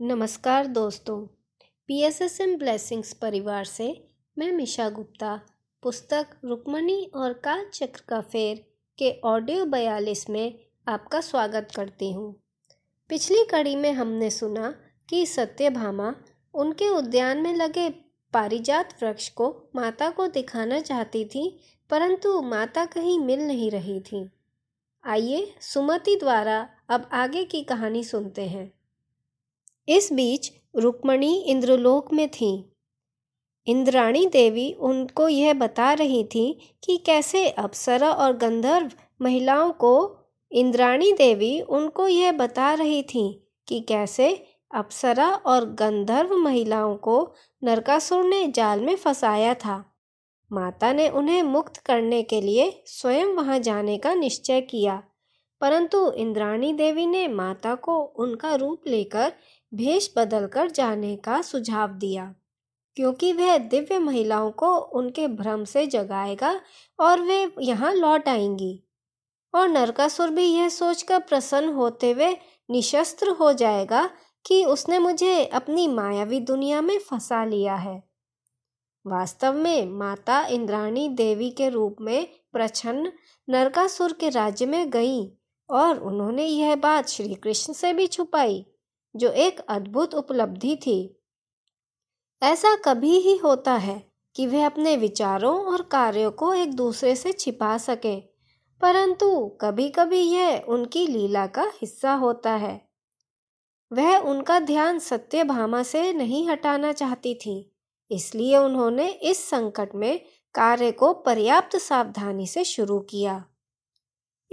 नमस्कार दोस्तों P S S M blessings परिवार से मैं मिशा गुप्ता पुस्तक रुक्मणी और काल चक्र का फेर के ऑडियो बयालीस में आपका स्वागत करती हूँ पिछली कड़ी में हमने सुना कि सत्यभामा उनके उद्यान में लगे पारिजात वृक्ष को माता को दिखाना चाहती थी परंतु माता कहीं मिल नहीं रही थी आइए सुमति द्वारा अब आगे की कहानी सुनते हैं इस बीच रुक्मणी इंद्रलोक में थी इंद्राणी देवी उनको यह बता रही थी कि कैसे अप्सरा और गंधर्व महिलाओं को इंद्राणी देवी उनको यह बता रही थी कि कैसे अप्सरा और गंधर्व महिलाओं को नरकासुर ने जाल में फंसाया था माता ने उन्हें मुक्त करने के लिए स्वयं वहां जाने का निश्चय किया परंतु इंद्राणी देवी ने माता को उनका रूप लेकर भेष बदलकर जाने का सुझाव दिया क्योंकि वह दिव्य महिलाओं को उनके भ्रम से जगाएगा और वे यहाँ लौट आएंगी और नरकासुर भी यह सोचकर प्रसन्न होते हुए निशस्त्र हो जाएगा कि उसने मुझे अपनी मायावी दुनिया में फंसा लिया है वास्तव में माता इंद्राणी देवी के रूप में प्रछन्न नरकासुर के राज्य में गई और उन्होंने यह बात श्री कृष्ण से भी छुपाई जो एक अद्भुत उपलब्धि थी ऐसा कभी ही होता है कि वह अपने विचारों और कार्यों को एक दूसरे से छिपा सके परंतु कभी कभी यह उनकी लीला का हिस्सा होता है वह उनका ध्यान सत्य भामा से नहीं हटाना चाहती थी इसलिए उन्होंने इस संकट में कार्य को पर्याप्त सावधानी से शुरू किया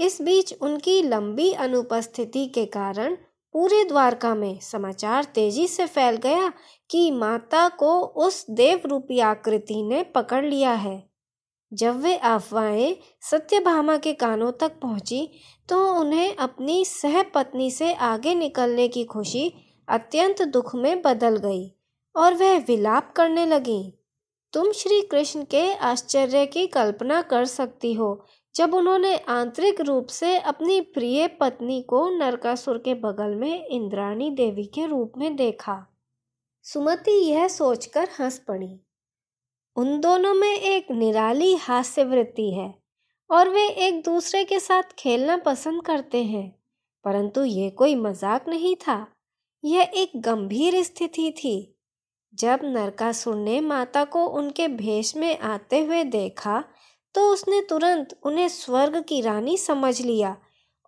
इस बीच उनकी लंबी अनुपस्थिति के कारण पूरे द्वारका में समाचार तेजी से फैल गया कि माता को उस देव रूपी आकृति ने पकड़ लिया है जब वे अफवाहें सत्यभामा के कानों तक पहुंची तो उन्हें अपनी सहपत्नी से आगे निकलने की खुशी अत्यंत दुख में बदल गई और वह विलाप करने लगी तुम श्री कृष्ण के आश्चर्य की कल्पना कर सकती हो जब उन्होंने आंतरिक रूप से अपनी प्रिय पत्नी को नरकासुर के बगल में इंद्राणी देवी के रूप में देखा सुमति यह सोचकर हंस पड़ी उन दोनों में एक निराली हास्यवृत्ति है और वे एक दूसरे के साथ खेलना पसंद करते हैं परंतु यह कोई मजाक नहीं था यह एक गंभीर स्थिति थी जब नरकासुर ने माता को उनके भेष में आते हुए देखा तो उसने तुरंत उन्हें स्वर्ग की रानी समझ लिया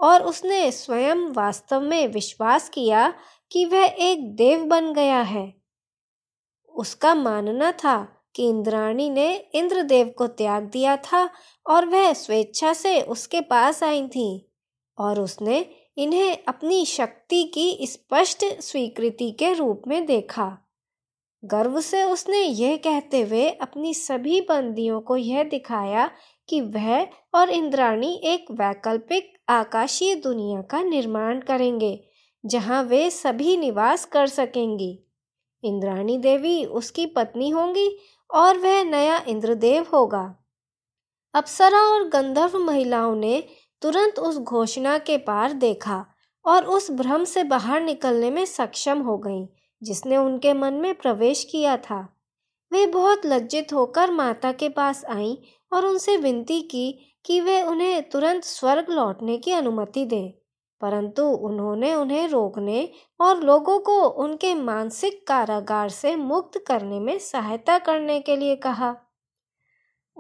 और उसने स्वयं वास्तव में विश्वास किया कि वह एक देव बन गया है उसका मानना था कि इंद्राणी ने इंद्रदेव को त्याग दिया था और वह स्वेच्छा से उसके पास आई थी और उसने इन्हें अपनी शक्ति की स्पष्ट स्वीकृति के रूप में देखा गर्व से उसने यह कहते हुए अपनी सभी बंदियों को यह दिखाया कि वह और इंद्राणी एक वैकल्पिक आकाशीय दुनिया का निर्माण करेंगे जहां वे सभी निवास कर सकेंगी इंद्राणी देवी उसकी पत्नी होंगी और वह नया इंद्रदेव होगा अप्सरा और गंधर्व महिलाओं ने तुरंत उस घोषणा के पार देखा और उस भ्रम से बाहर निकलने में सक्षम हो गईं। जिसने उनके मन में प्रवेश किया था वे बहुत लज्जित होकर माता के पास आईं और उनसे विनती की कि वे उन्हें तुरंत स्वर्ग लौटने की अनुमति दें परंतु उन्होंने उन्हें रोकने और लोगों को उनके मानसिक कारागार से मुक्त करने में सहायता करने के लिए कहा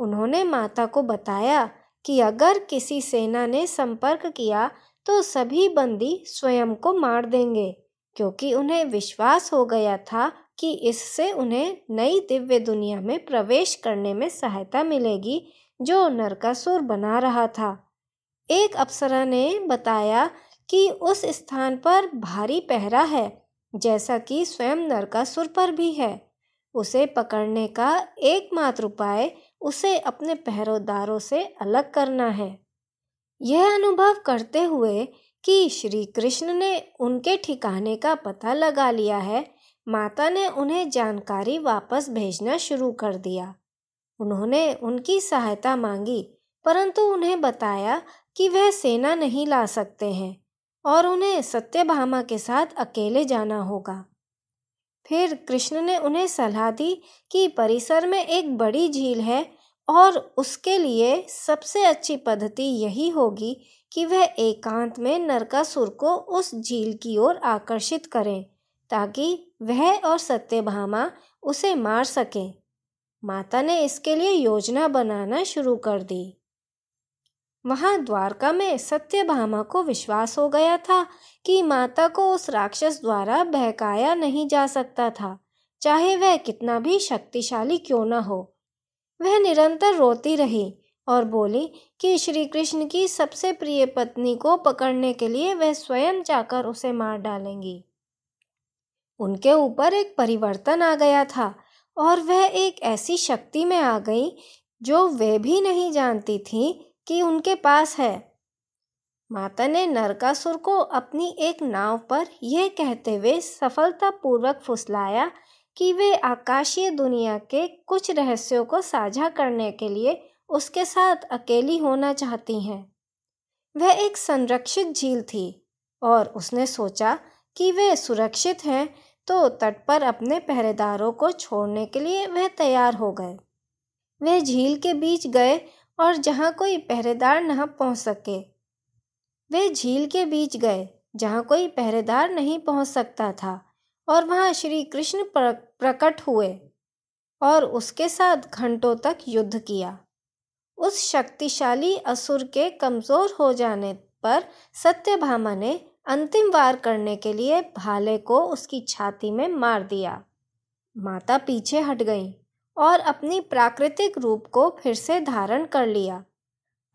उन्होंने माता को बताया कि अगर किसी सेना ने संपर्क किया तो सभी बंदी स्वयं को मार देंगे क्योंकि उन्हें विश्वास हो गया था कि इससे उन्हें नई दिव्य दुनिया में प्रवेश करने में सहायता मिलेगी जो नरकासुर बना रहा था एक अप्सरा ने बताया कि उस स्थान पर भारी पहरा है जैसा कि स्वयं नरकासुर पर भी है उसे पकड़ने का एकमात्र उपाय उसे अपने पहरोदारों से अलग करना है यह अनुभव करते हुए कि श्री कृष्ण ने उनके ठिकाने का पता लगा लिया है माता ने उन्हें जानकारी वापस भेजना शुरू कर दिया उन्होंने उनकी सहायता मांगी परंतु उन्हें बताया कि वह सेना नहीं ला सकते हैं और उन्हें सत्यभामा के साथ अकेले जाना होगा फिर कृष्ण ने उन्हें सलाह दी कि परिसर में एक बड़ी झील है और उसके लिए सबसे अच्छी पद्धति यही होगी कि वह एकांत में नरकासुर को उस झील की ओर आकर्षित करें ताकि वह और सत्यभामा उसे मार सकें माता ने इसके लिए योजना बनाना शुरू कर दी वहाँ द्वारका में सत्यभामा को विश्वास हो गया था कि माता को उस राक्षस द्वारा बहकाया नहीं जा सकता था चाहे वह कितना भी शक्तिशाली क्यों न हो वह निरंतर रोती रही और बोली कि श्री कृष्ण की सबसे प्रिय पत्नी को पकड़ने के लिए वह स्वयं जाकर उसे मार डालेंगी उनके ऊपर एक परिवर्तन आ गया था और वह एक ऐसी शक्ति में आ गई जो वे भी नहीं जानती थी कि उनके पास है माता ने नरकासुर को अपनी एक नाव पर यह कहते हुए सफलतापूर्वक फुसलाया कि वे आकाशीय दुनिया के कुछ रहस्यों को साझा करने के लिए उसके साथ अकेली होना चाहती हैं वह एक संरक्षित झील थी और उसने सोचा कि वे सुरक्षित हैं तो तट पर अपने पहरेदारों को छोड़ने के लिए वह तैयार हो गए वे झील के बीच गए और जहाँ कोई पहरेदार न पहुँच सके वे झील के बीच गए जहाँ कोई पहरेदार नहीं पहुँच सकता था और वहाँ श्री कृष्ण पर प्रकट हुए और उसके साथ घंटों तक युद्ध किया उस शक्तिशाली असुर के कमज़ोर हो जाने पर सत्यभामा ने अंतिम वार करने के लिए भाले को उसकी छाती में मार दिया माता पीछे हट गईं और अपनी प्राकृतिक रूप को फिर से धारण कर लिया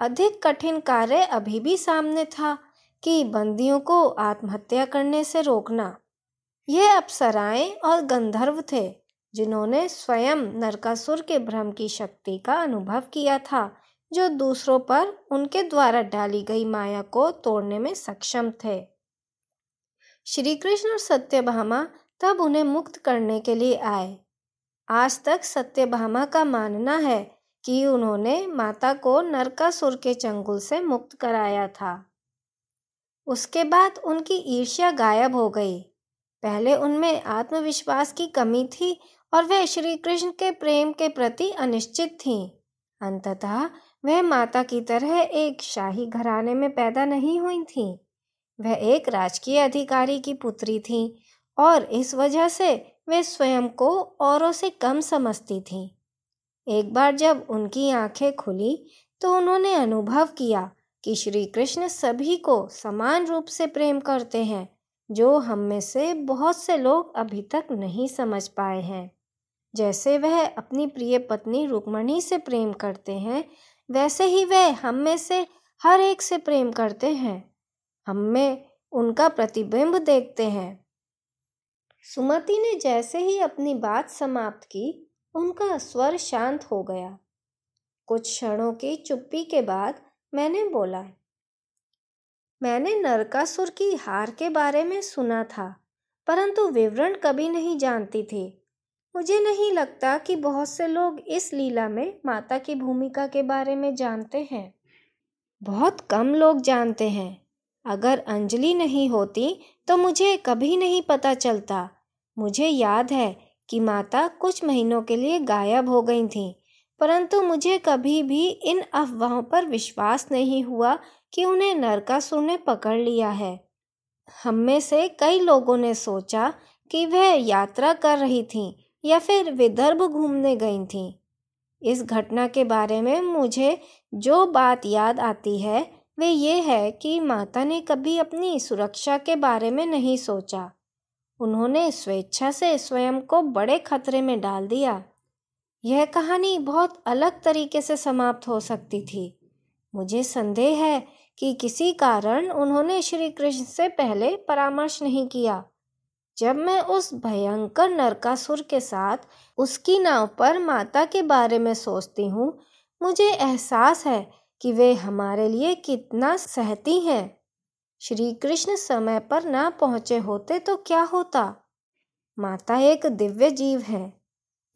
अधिक कठिन कार्य अभी भी सामने था कि बंदियों को आत्महत्या करने से रोकना ये अप्सराएं और गंधर्व थे जिन्होंने स्वयं नरकासुर के भ्रम की शक्ति का अनुभव किया था जो दूसरों पर उनके द्वारा डाली गई माया को तोड़ने में सक्षम थे श्री कृष्ण और सत्यभामा तब उन्हें मुक्त करने के लिए आए आज तक सत्यभामा का मानना है कि उन्होंने माता को नरकासुर के चंगुल से मुक्त कराया था उसके बाद उनकी ईर्ष्या गायब हो गई पहले उनमें आत्मविश्वास की कमी थी और वह श्री कृष्ण के प्रेम के प्रति अनिश्चित थीं। अंततः वह माता की तरह एक शाही घराने में पैदा नहीं हुई थीं। वह एक राजकीय अधिकारी की पुत्री थीं और इस वजह से वे स्वयं को औरों से कम समझती थीं। एक बार जब उनकी आंखें खुली तो उन्होंने अनुभव किया कि श्री कृष्ण सभी को समान रूप से प्रेम करते हैं जो हम में से बहुत से लोग अभी तक नहीं समझ पाए हैं जैसे वह अपनी प्रिय पत्नी रुक्मणी से प्रेम करते हैं वैसे ही वह हम में से हर एक से प्रेम करते हैं हम में उनका प्रतिबिंब देखते हैं सुमति ने जैसे ही अपनी बात समाप्त की उनका स्वर शांत हो गया कुछ क्षणों की चुप्पी के बाद मैंने बोला मैंने नरकासुर की हार के बारे में सुना था परंतु विवरण कभी नहीं जानती थी मुझे नहीं लगता कि बहुत से लोग इस लीला में माता की भूमिका के बारे में जानते हैं बहुत कम लोग जानते हैं अगर अंजलि नहीं होती तो मुझे कभी नहीं पता चलता मुझे याद है कि माता कुछ महीनों के लिए गायब हो गई थीं परंतु मुझे कभी भी इन अफवाहों पर विश्वास नहीं हुआ कि उन्हें नरकासुर ने पकड़ लिया है हम में से कई लोगों ने सोचा कि वह यात्रा कर रही थी या फिर विदर्भ घूमने गई थी इस घटना के बारे में मुझे जो बात याद आती है वे ये है कि माता ने कभी अपनी सुरक्षा के बारे में नहीं सोचा उन्होंने स्वेच्छा से स्वयं को बड़े खतरे में डाल दिया यह कहानी बहुत अलग तरीके से समाप्त हो सकती थी मुझे संदेह है कि किसी कारण उन्होंने श्री कृष्ण से पहले परामर्श नहीं किया जब मैं उस भयंकर नरकासुर के साथ उसकी नाव पर माता के बारे में सोचती हूँ मुझे एहसास है कि वे हमारे लिए कितना सहती हैं श्री कृष्ण समय पर ना पहुँचे होते तो क्या होता माता एक दिव्य जीव है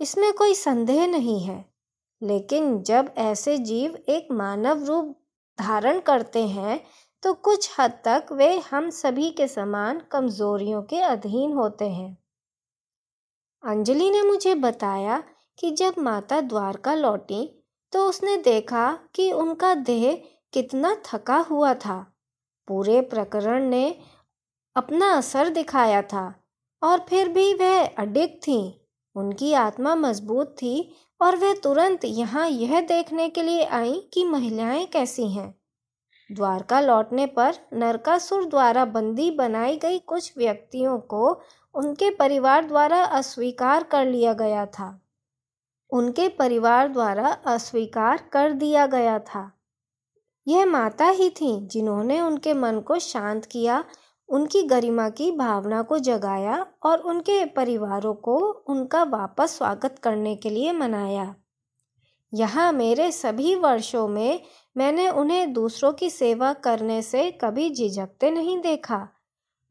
इसमें कोई संदेह नहीं है लेकिन जब ऐसे जीव एक मानव रूप धारण करते हैं तो कुछ हद तक वे हम सभी के समान कमज़ोरियों के अधीन होते हैं अंजलि ने मुझे बताया कि जब माता द्वारका लौटी तो उसने देखा कि उनका देह कितना थका हुआ था पूरे प्रकरण ने अपना असर दिखाया था और फिर भी वह अडिक थी उनकी आत्मा मजबूत थी और वह तुरंत यहाँ यह देखने के लिए आई कि महिलाएं कैसी हैं द्वारका लौटने पर नरकासुर द्वारा बंदी बनाई गई कुछ व्यक्तियों को उनके परिवार द्वारा अस्वीकार कर लिया गया था उनके परिवार द्वारा अस्वीकार कर दिया गया था यह माता ही थी जिन्होंने उनके मन को शांत किया उनकी गरिमा की भावना को जगाया और उनके परिवारों को उनका वापस स्वागत करने के लिए मनाया यहाँ मेरे सभी वर्षों में मैंने उन्हें दूसरों की सेवा करने से कभी झिझकते नहीं देखा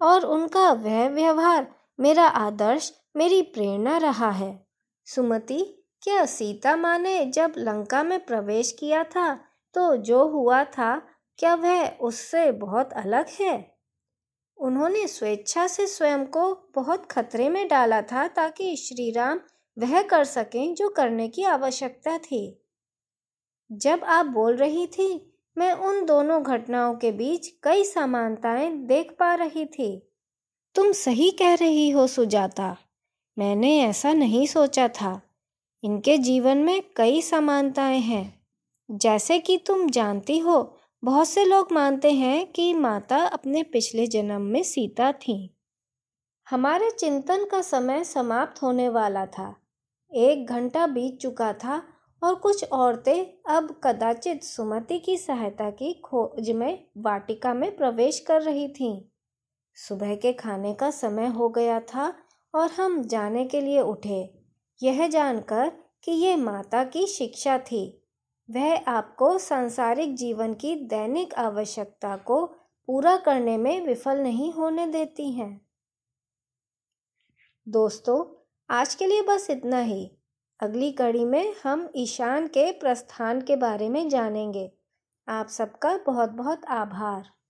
और उनका वह व्यवहार मेरा आदर्श मेरी प्रेरणा रहा है सुमति क्या सीता माँ ने जब लंका में प्रवेश किया था तो जो हुआ था क्या वह उससे बहुत अलग है उन्होंने स्वेच्छा से स्वयं को बहुत खतरे में डाला था ताकि श्री राम वह कर सकें जो करने की आवश्यकता थी जब आप बोल रही थी मैं उन दोनों घटनाओं के बीच कई समानताएं देख पा रही थी तुम सही कह रही हो सुजाता मैंने ऐसा नहीं सोचा था इनके जीवन में कई समानताएं हैं जैसे कि तुम जानती हो बहुत से लोग मानते हैं कि माता अपने पिछले जन्म में सीता थी हमारे चिंतन का समय समाप्त होने वाला था एक घंटा बीत चुका था और कुछ औरतें अब कदाचित सुमति की सहायता की खोज में वाटिका में प्रवेश कर रही थीं। सुबह के खाने का समय हो गया था और हम जाने के लिए उठे यह जानकर कि ये माता की शिक्षा थी वह आपको सांसारिक जीवन की दैनिक आवश्यकता को पूरा करने में विफल नहीं होने देती हैं दोस्तों आज के लिए बस इतना ही अगली कड़ी में हम ईशान के प्रस्थान के बारे में जानेंगे आप सबका बहुत बहुत आभार